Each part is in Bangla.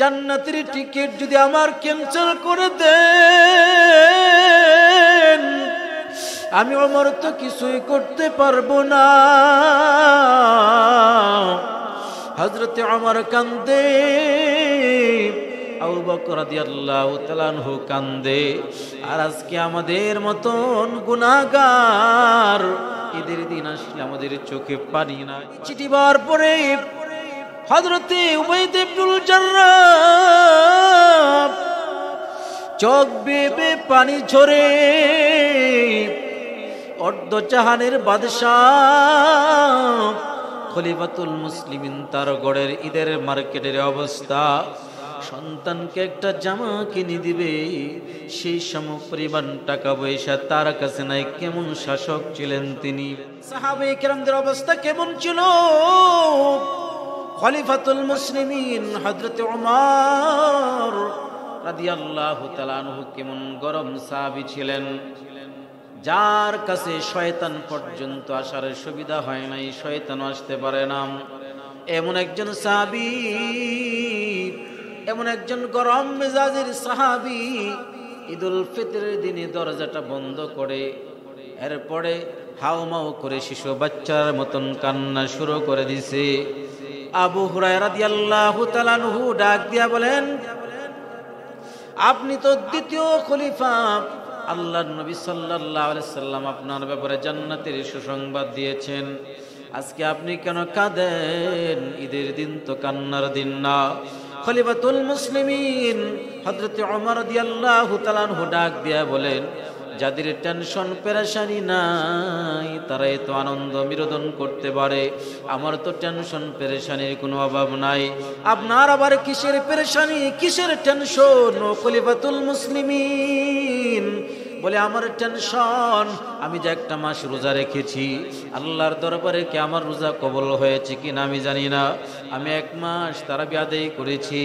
জান্নাতের টিকিট যদি আমার ক্যান্সেল করে দেন আমি আমার তো কিছুই করতে পারবো না হজরতে আমার কান্দে আবু বকর রাদিয়াল্লাহু তাআলাহু কান্দে আর আজকে আমাদের মতন গুনাগার এদের দিন আসলে আমাদের চোখে পানি না চিটিবার পরে হজরতে উবাইদ ইবনুল চোখ বেবে পানি ঝরে অর্ধ চাহানের বাদশাহ খলিফাতুল মুসলিমিন তার গড়ের ঈদের মার্কেটের অবস্থা সন্তানকে একটা জামা কিনে দিবে সেই সম পরিমাণ টাকা পয়সা তার কাছে নাই কেমন শাসক ছিলেন তিনি সাহাবে কেরামদের অবস্থা কেমন ছিল খলিফাতুল মুসলিমিন হজরত ওমর রাদিয়াল্লাহু তাআলাহু কেমন গরম সাহাবী ছিলেন যার কাছে শয়তান পর্যন্ত আসার সুবিধা হয় নাই শয়তান আসতে পারে না এমন একজন সাহাবি এমন একজন গরম মেজাজের সাহাবি ঈদুল ফিতরের দিনে দরজাটা বন্ধ করে এরপরে হাওমাও করে শিশু বাচ্চার মতন কান্না শুরু করে দিছে আবু হুরায়রাহু ডাক দিয়া বলেন আপনি তো দ্বিতীয় খলিফা আল্লাহ নবী সাল্লাম আপনার ব্যাপারে জান্নাতের সুসংবাদ দিয়েছেন আজকে আপনি কেন কাঁদেন ঈদের দিন তো কান্নার দিন না খলিফাতুল মুসলিমিন হজরত অমর দিয়াল্লাহ ডাক দিয়া বলেন যাদের টেনশন পেরেশানি নাই তারাই তো আনন্দ বিরোধন করতে পারে আমার তো টেনশন পেরেশানির কোনো অভাব নাই আপনার আবার কিসের পেরেশানি কিসের টেনশন কলিবাতুল মুসলিমিন বলে আমার টেনশন আমি যে একটা মাস রোজা রেখেছি আল্লাহর দরবারে কি আমার রোজা কবল হয়েছে কি না আমি জানি না আমি এক মাস তারা আদায় করেছি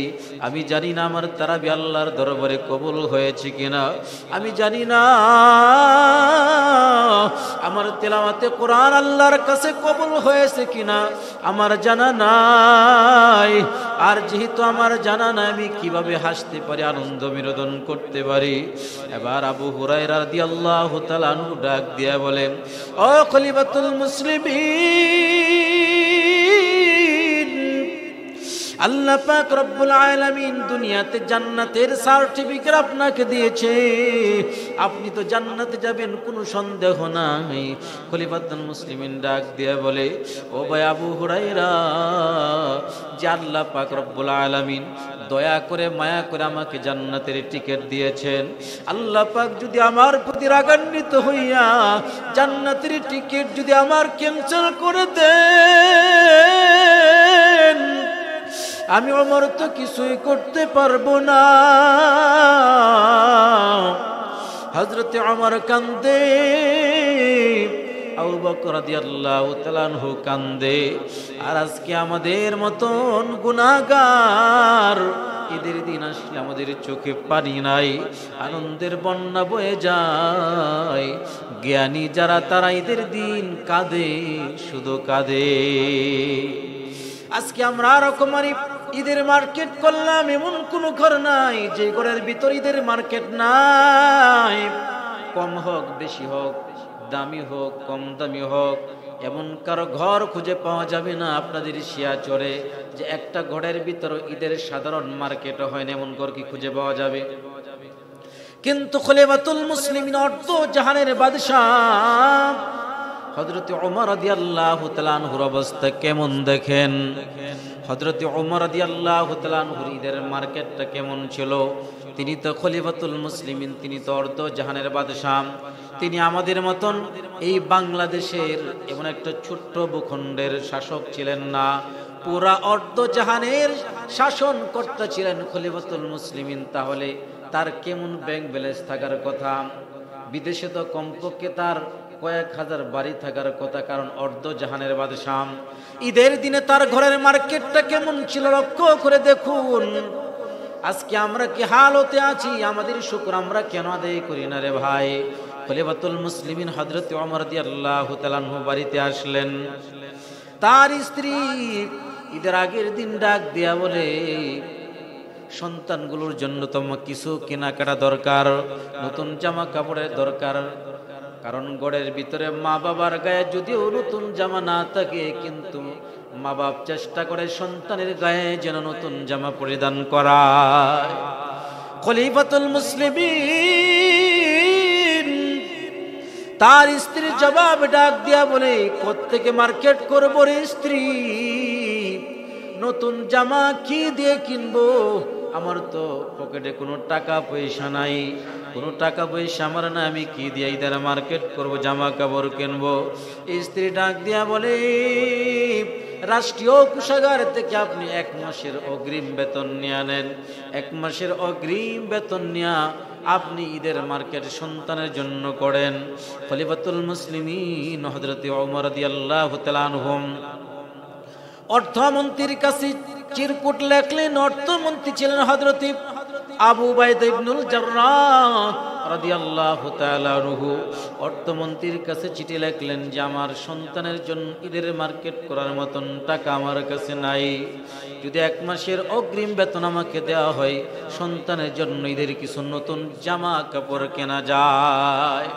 আমি জানি না আমার তারা বি আল্লাহর দরবারে কবল হয়েছে কি না আমি জানি না আমার তেলামাতে কোরআন আল্লাহর কাছে কবল হয়েছে কি না আমার জানা নাই আর যেহেতু আমার জানা না আমি কিভাবে হাসতে পারি আনন্দ বিনোদন করতে পারি এবার আবু হুরাই রাদি আল্লাহ ডাক দিয়া বলেন ও খলিবাতুল মুসলিম আল্লাহ পাক রব্বুল আলামিন দুনিয়াতে জান্নাতের সার্টিফিকেট আপনাকে দিয়েছে আপনি তো জান্নাতে যাবেন কোনো সন্দেহ নাই খলিফাতুল মুসলিমিন ডাক দিয়ে বলে ও ভাই আবু হুরাইরা যে আল্লাহ পাক রব্বুল আলামিন দয়া করে মায়া করে আমাকে জান্নাতের টিকিট দিয়েছেন আল্লাহ পাক যদি আমার প্রতি রাগান্বিত হইয়া জান্নাতের টিকিট যদি আমার ক্যান্সেল করে দেয় আমি অমর তো কিছুই করতে পারবো না হজরতে অমর কান্দে আর আজকে আমাদের মতন ঈদের দিন আসলে আমাদের চোখে পানি নাই আনন্দের বন্যা যায় জ্ঞানী যারা তারা ঈদের দিন কাঁদে শুধু কাঁদে আজকে আমরা রকমারি ঈদের মার্কেট করলাম এমন কোনো ঘর নাই যে ঘরের ভিতর ঈদের মার্কেট নাই কম হোক বেশি হোক দামি হোক কম দামি হোক এমন কারো ঘর খুঁজে পাওয়া যাবে না আপনাদের চড়ে যে একটা ঘরের ভিতর ঈদের সাধারণ মার্কেট হয় না এমন ঘর কি খুঁজে পাওয়া যাবে কিন্তু খলিফাতুল মুসলিম অর্থ জাহানের বাদশাহ হজরত ওমর রাদিয়াল্লাহু তাআলার অবস্থা কেমন দেখেন হজরত ওমর আদি আল্লাহ ঈদের মার্কেটটা কেমন ছিল তিনি তো খলিফাতুল মুসলিমিন তিনি তো অর্ধ জাহানের বাদশাহ তিনি আমাদের মতন এই বাংলাদেশের এমন একটা ছোট্ট ভূখণ্ডের শাসক ছিলেন না পুরা অর্ধ জাহানের শাসনকর্তা ছিলেন খলিফাতুল মুসলিমিন তাহলে তার কেমন ব্যাংক ব্যালেন্স থাকার কথা বিদেশে তো কমপক্ষে তার কয়েক হাজার বাড়ি থাকার কথা কারণ অর্ধ জাহানের বাদশাহ ঈদের দিনে তার ঘরের মার্কেটটা কেমন ছিল লক্ষ্য করে দেখুন আজকে আমরা কি হালতে আছি আমাদের শুক্র আমরা কেন আদায় করি না রে ভাই খলিবাতুল মুসলিমিন হজরত অমর দি আল্লাহ তালানহু বাড়িতে আসলেন তার স্ত্রী ঈদের আগের দিন ডাক দেয়া বলে সন্তানগুলোর জন্য তোমার কিছু কেনাকাটা দরকার নতুন জামা কাপড়ের দরকার কারণ গড়ের ভিতরে মা বাবার গায়ে যদিও নতুন জামা না থাকে কিন্তু মা বাপ চেষ্টা করে সন্তানের গায়ে যেন নতুন জামা পরিধান করায় খলিফাতুল মুসলিমিন তার স্ত্রীর জবাব ডাক দিয়া বলে কোত্থেকে মার্কেট করবো রে স্ত্রী নতুন জামা কি দিয়ে কিনবো আমার তো পকেটে কোনো টাকা পয়সা নাই কোনো টাকা পয়সা আমার না আমি কি দিয়ে দ্বারা মার্কেট করব জামা কাপড় কিনবো স্ত্রী ডাক দিয়া বলে রাষ্ট্রীয় কোষাগার থেকে আপনি এক মাসের অগ্রিম বেতন নিয়ে আনেন এক মাসের অগ্রিম বেতন নিয়ে আপনি ঈদের মার্কেট সন্তানের জন্য করেন খলিফাতুল মুসলিমিন হজরত ওমর আল্লাহ তালানহম অর্থমন্ত্রীর কাছে চিরকুট লেখলেন অর্থমন্ত্রী ছিলেন হজরতিব আবু বাইদা ইবনুল জার্রাহ রুহু অর্থমন্ত্রীর কাছে চিঠি লিখলেন যে আমার সন্তানের জন্য ঈদের মার্কেট করার মতন টাকা আমার কাছে নাই যদি এক মাসের অগ্রিম বেতন আমাকে দেওয়া হয় সন্তানের জন্য ঈদের কিছু নতুন জামা কাপড় কেনা যায়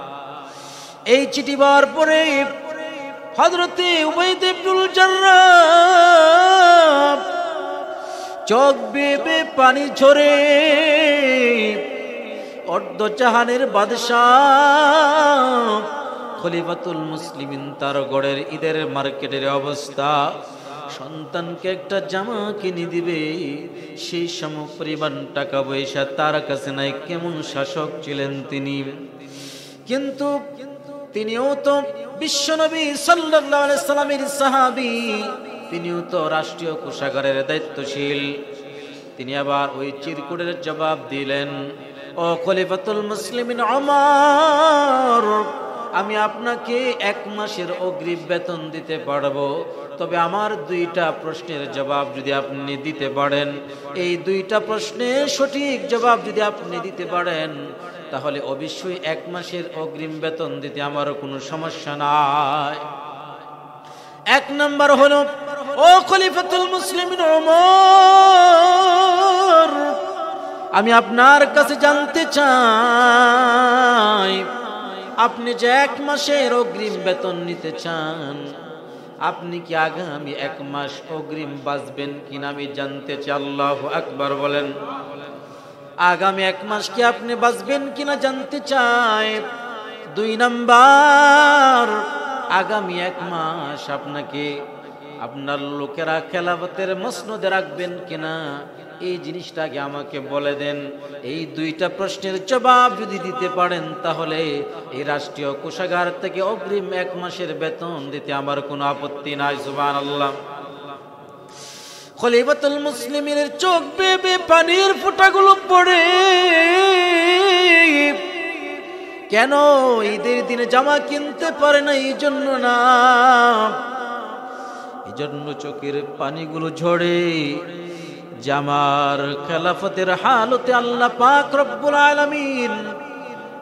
এই চিঠি পাওয়ার পরে হযরতে উবাইদ ইবনুল চোখ বেবে পানি ঝরে অর্ধজাহানের বাদশাহ খলিফাতুল মুসলিমিন তার গড়ের ঈদের মার্কেটের অবস্থা সন্তানকে একটা জামা কিনে দিবে সেই সম পরিমাণ টাকা পয়সা তার কাছে নাই কেমন শাসক ছিলেন তিনি কিন্তু তিনিও তো বিশ্বনবী সাল্লাহ সাল্লামের সাহাবি তিনিও তো রাষ্ট্রীয় কোষাগারের দায়িত্বশীল তিনি আবার ওই চিরকুটের জবাব দিলেন ও খলিফাতুল মুসলিমিন আমার আমি আপনাকে এক মাসের অগ্রিম বেতন দিতে পারবো তবে আমার দুইটা প্রশ্নের জবাব যদি আপনি দিতে পারেন এই দুইটা প্রশ্নের সঠিক জবাব যদি আপনি দিতে পারেন তাহলে অবশ্যই এক মাসের অগ্রিম বেতন দিতে আমারও কোনো সমস্যা নাই এক নম্বর হলো ও খলিফাতুল মুসলিমিন ওমর আমি আপনার কাছে জানতে চাই আপনি যে এক মাসের অগ্রিম বেতন নিতে চান আপনি কি আগামী এক মাস অগ্রিম বাঁচবেন কিনা আমি জানতে চাই আল্লাহ আকবার বলেন আগামী এক মাস কি আপনি বাঁচবেন কিনা জানতে চাই দুই নাম্বার আগামী এক মাস আপনাকে আপনার লোকেরা খেলাফতের মসনদে রাখবেন কিনা এই জিনিসটাকে আমাকে বলে দেন এই দুইটা প্রশ্নের জবাব যদি দিতে পারেন তাহলে এই রাষ্ট্রীয় কোষাগার থেকে অগ্রিম এক মাসের বেতন দিতে আমার কোনো আপত্তি নাই সুবান আল্লাহ খলিফাতুল মুসলিমের চোখ বেবে পানির ফোঁটাগুলো পড়ে কেন ঈদের দিনে জামা কিনতে পারে না এই জন্য না জন্য চোখের পানিগুলো ঝরে জামার খেলাফতের হালতে আল্লাহ পাক রব্বুল আলমিন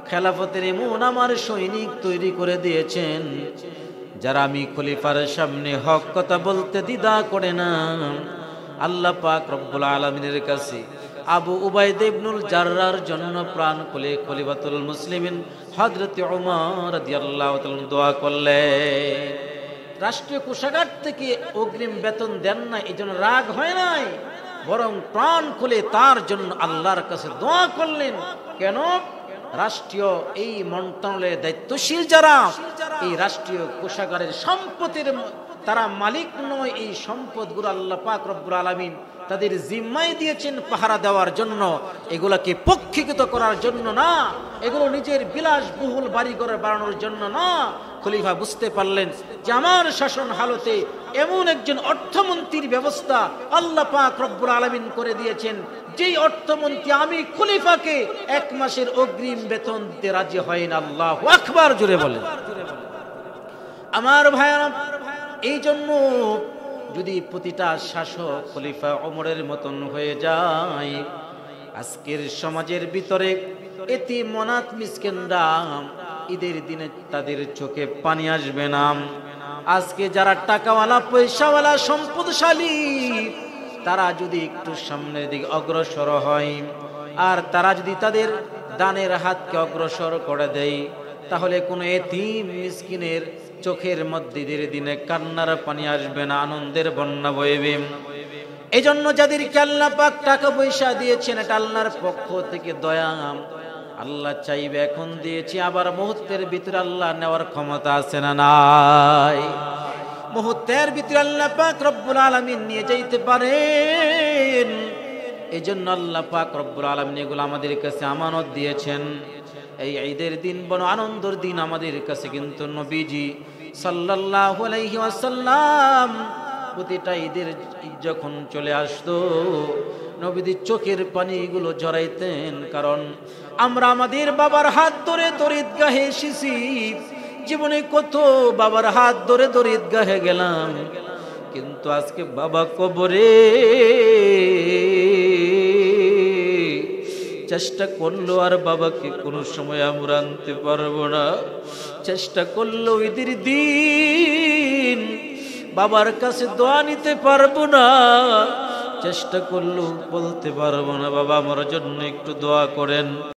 খেলাফতের এমন আমার সৈনিক তৈরি করে দিয়েছেন যারা আমি খলিফার সামনে হক কথা বলতে দ্বিধা করে না আল্লাহ পাক রব্বুল আলমিনের কাছে আবু উবাই দেবনুল জার্রার জন্য প্রাণ খুলে খলিফাতুল মুসলিমিন হজরত ওমর দিয়াল্লাহ দোয়া করলে রাষ্ট্রীয় কোষাগার থেকে অগ্রিম বেতন দেন না এই জন্য রাগ হয় নাই বরং প্রাণ খুলে তার জন্য আল্লাহর কাছে দোয়া করলেন কেন রাষ্ট্রীয় এই মন্ত্রণালয়ের দায়িত্বশীল যারা এই রাষ্ট্রীয় কোষাগারের সম্পত্তির তারা মালিক নয় এই সম্পদগুলো আল্লাহ পাক রব্বুর আলমিন তাদের জিম্মাই দিয়েছেন পাহারা দেওয়ার জন্য এগুলাকে পক্ষীকৃত করার জন্য না এগুলো নিজের বিলাসবহুল বাড়িঘরে বাড়ানোর জন্য না খলিফা বুঝতে পারলেন যে আমার শাসন হালতে এমন একজন অর্থমন্ত্রীর ব্যবস্থা আল্লাহ পাক রব্বুল আলমিন করে দিয়েছেন যেই অর্থমন্ত্রী আমি খলিফাকে এক মাসের অগ্রিম বেতন দিতে রাজি হয় না আল্লাহ আখবার জুড়ে বলে আমার ভাই এই জন্য যদি প্রতিটা শাসক খলিফা অমরের মতন হয়ে যায় আজকের সমাজের ভিতরে এতে মনাত মিসকেন্দ্রাম ঈদের দিনে তাদের চোখে পানি আসবে না আজকে যারা টাকাওয়ালা পয়সাওয়ালা সম্পদশালী তারা যদি একটু সামনের দিকে অগ্রসর হয় আর তারা যদি তাদের দানের হাতকে অগ্রসর করে দেয় তাহলে কোনো এতিম মিসকিনের চোখের মধ্যে ধীরে দিনে কান্নার পানি আসবে না আনন্দের বন্যা বইবে এই জন্য যাদেরকে আল্লাহ পাক টাকা পয়সা দিয়েছেন এটা আল্লাহর পক্ষ থেকে দয়া আল্লাহ চাইবে এখন দিয়েছি আবার মুহূর্তের ভিতরে আল্লাহ নেওয়ার ক্ষমতা আছে না নাই মুহূর্তের ভিতরে আল্লাহ পাক রব্বুল আলামিন নিয়ে যাইতে পারেন এই জন্য আল্লাহ পাক রব্বুল আলামিন এগুলো আমাদের কাছে আমানত দিয়েছেন এই ঈদের দিন বড় আনন্দর দিন আমাদের কাছে কিন্তু নবীজি সাল্লাল্লাহু আলাইহি ওয়াসাল্লাম প্রতিটা ঈদের যখন চলে আসতো নবীদের চোখের পানিগুলো জড়াইতেন কারণ আমরা আমাদের বাবার হাত ধরে দরিদগাহে এসেছি জীবনে কত বাবার হাত ধরে দরিদগাহে গেলাম কিন্তু আজকে বাবা কবরে চেষ্টা করলো আর বাবাকে কোনো সময় আমরা আনতে পারবো না চেষ্টা করলো ঈদের দিন বাবার কাছে দোয়া নিতে পারবো না চেষ্টা করলো বলতে পারবো না বাবা আমার জন্য একটু দোয়া করেন